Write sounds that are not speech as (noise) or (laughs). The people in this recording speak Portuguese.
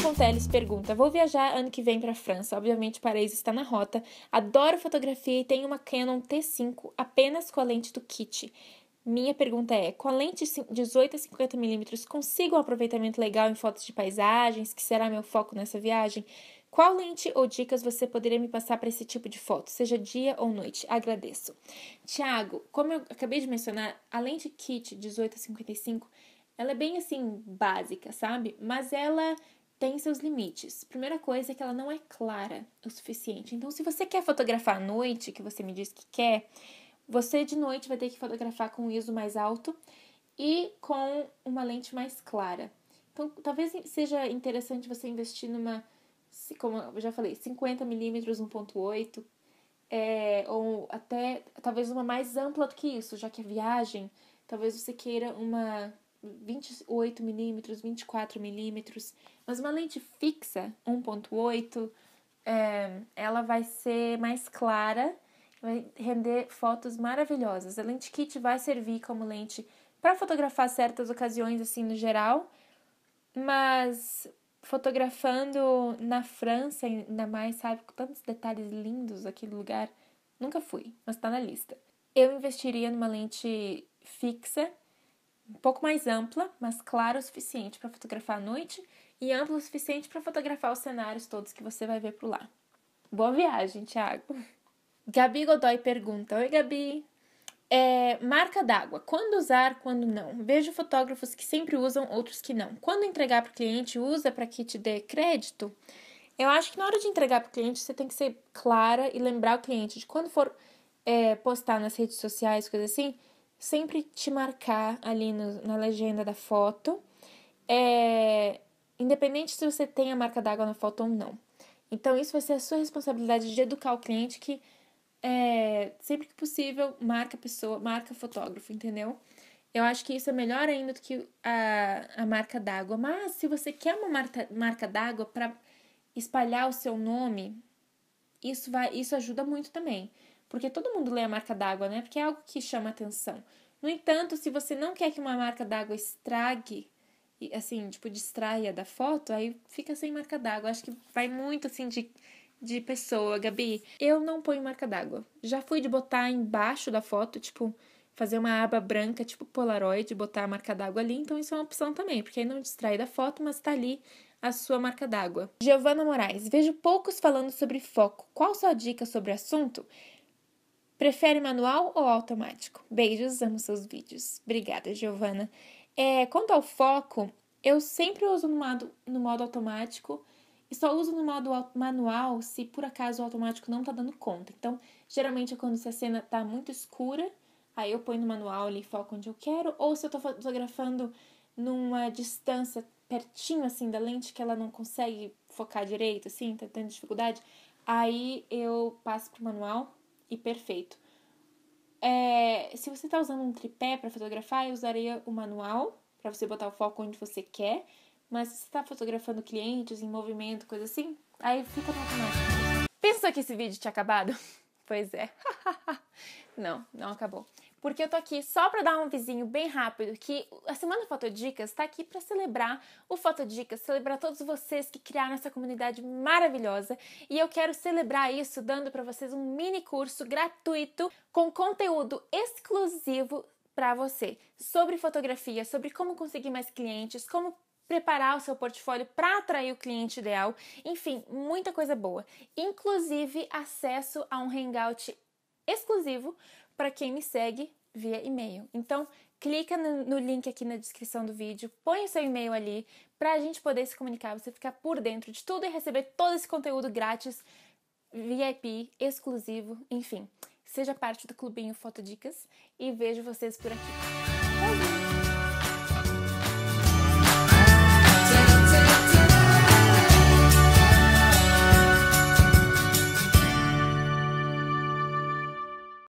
Fonteles pergunta: Vou viajar ano que vem para França. Obviamente, Paris está na rota. Adoro fotografia e tenho uma Canon T5 apenas com a lente do kit. Minha pergunta é: com a lente 18 a 50 mm consigo um aproveitamento legal em fotos de paisagens, que será meu foco nessa viagem? Qual lente ou dicas você poderia me passar para esse tipo de foto, seja dia ou noite? Agradeço. Tiago, como eu acabei de mencionar, a lente kit 18 a 55, ela é bem assim básica, sabe? Mas ela tem seus limites. Primeira coisa é que ela não é clara o suficiente. Então, se você quer fotografar à noite, que você me disse que quer, você de noite vai ter que fotografar com um ISO mais alto e com uma lente mais clara. Então, talvez seja interessante você investir numa, como eu já falei, 50 mm 1.8 é, ou até talvez uma mais ampla do que isso, já que é viagem, talvez você queira uma 28 milímetros, 24 milímetros, mas uma lente fixa 1.8, é, ela vai ser mais clara, vai render fotos maravilhosas. A lente kit vai servir como lente para fotografar certas ocasiões assim no geral, mas fotografando na França ainda mais, sabe, com tantos detalhes lindos aquele lugar, nunca fui, mas está na lista. Eu investiria numa lente fixa um pouco mais ampla, mas clara o suficiente para fotografar à noite e ampla o suficiente para fotografar os cenários todos que você vai ver por lá. Boa viagem, Thiago! (laughs) Gabi Godoy pergunta: Oi, Gabi! É, marca d'água. Quando usar, quando não. Vejo fotógrafos que sempre usam, outros que não. Quando entregar para o cliente, usa para que te dê crédito. Eu acho que na hora de entregar para o cliente, você tem que ser clara e lembrar o cliente de quando for é, postar nas redes sociais, coisa assim, sempre te marcar ali no, na legenda da foto, é, independente se você tem a marca d'água na foto ou não. Então, isso vai ser a sua responsabilidade de educar o cliente que é, sempre que possível marca pessoa, marca fotógrafo, entendeu? Eu acho que isso é melhor ainda do que a, a marca d'água. Mas se você quer uma marca, marca d'água para espalhar o seu nome, isso vai, isso ajuda muito também porque todo mundo lê a marca d'água, né? Porque é algo que chama atenção. No entanto, se você não quer que uma marca d'água estrague, assim, tipo, distraia da foto, aí fica sem marca d'água. Acho que vai muito, assim, de, de pessoa. Gabi, eu não ponho marca d'água. Já fui de botar embaixo da foto, tipo, fazer uma aba branca, tipo Polaroid, botar a marca d'água ali. Então, isso é uma opção também, porque aí não distrai da foto, mas tá ali a sua marca d'água. Giovana Moraes, vejo poucos falando sobre foco. Qual sua dica sobre o assunto? Prefere manual ou automático? Beijos, amo seus vídeos. Obrigada, Giovana. É, quanto ao foco, eu sempre uso no modo, no modo automático e só uso no modo manual se por acaso o automático não tá dando conta. Então, geralmente é quando se a cena tá muito escura, aí eu ponho no manual ali e foco onde eu quero, ou se eu tô fotografando numa distância pertinho assim da lente que ela não consegue focar direito, assim, tá tendo dificuldade, aí eu passo pro manual e perfeito. É, se você está usando um tripé para fotografar, eu usaria o manual para você botar o foco onde você quer. Mas se você está fotografando clientes em movimento, coisa assim, aí fica no automático. Pensou que esse vídeo tinha acabado? (laughs) Pois é. (laughs) não, não acabou porque eu tô aqui só para dar um vizinho bem rápido que a semana Fotodicas está aqui para celebrar o Fotodicas, celebrar todos vocês que criaram essa comunidade maravilhosa e eu quero celebrar isso dando para vocês um mini curso gratuito com conteúdo exclusivo para você sobre fotografia, sobre como conseguir mais clientes, como preparar o seu portfólio para atrair o cliente ideal, enfim, muita coisa boa, inclusive acesso a um hangout exclusivo para quem me segue via e-mail. Então, clica no, link aqui na descrição do vídeo, põe o seu e-mail ali para a gente poder se comunicar, você ficar por dentro de tudo e receber todo esse conteúdo grátis, VIP, exclusivo, enfim. Seja parte do Clubinho Fotodicas e vejo vocês por aqui. Tchau!